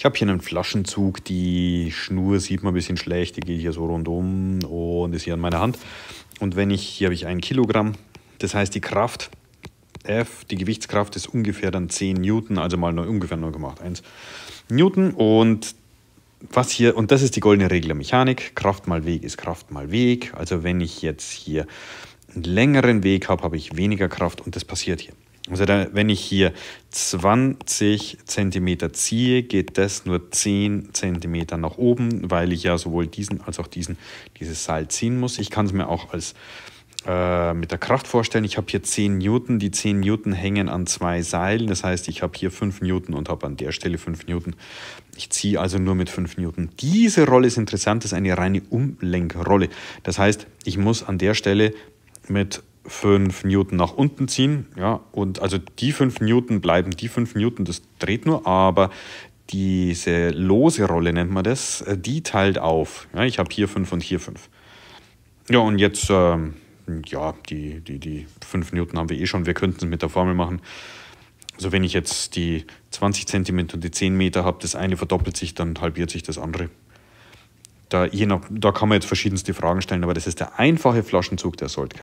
Ich habe hier einen Flaschenzug, die Schnur sieht man ein bisschen schlecht, die geht hier so rundum und ist hier an meiner Hand. Und wenn ich, hier habe ich ein Kilogramm, das heißt die Kraft F, die Gewichtskraft ist ungefähr dann 10 Newton, also mal neu, ungefähr 0,81 Newton und was hier, und das ist die goldene Regel der Mechanik, Kraft mal Weg ist Kraft mal Weg, also wenn ich jetzt hier einen längeren Weg habe, habe ich weniger Kraft und das passiert hier. Also da, wenn ich hier 20 cm ziehe, geht das nur 10 cm nach oben, weil ich ja sowohl diesen als auch diesen, dieses Seil ziehen muss. Ich kann es mir auch als äh, mit der Kraft vorstellen. Ich habe hier 10 Newton. Die 10 Newton hängen an zwei Seilen. Das heißt, ich habe hier 5 Newton und habe an der Stelle 5 Newton. Ich ziehe also nur mit 5 Newton. Diese Rolle ist interessant. Das ist eine reine Umlenkrolle. Das heißt, ich muss an der Stelle mit 5 Newton nach unten ziehen. Ja, und also die 5 Newton bleiben die 5 Newton, das dreht nur, aber diese lose Rolle nennt man das, äh, die teilt auf. Ja, ich habe hier 5 und hier 5. Ja, und jetzt, ähm, ja, die, die, die 5 Newton haben wir eh schon, wir könnten es mit der Formel machen. Also wenn ich jetzt die 20 cm und die 10 Meter habe, das eine verdoppelt sich, dann halbiert sich das andere. Da, je nach, da kann man jetzt verschiedenste Fragen stellen, aber das ist der einfache Flaschenzug, der sollte.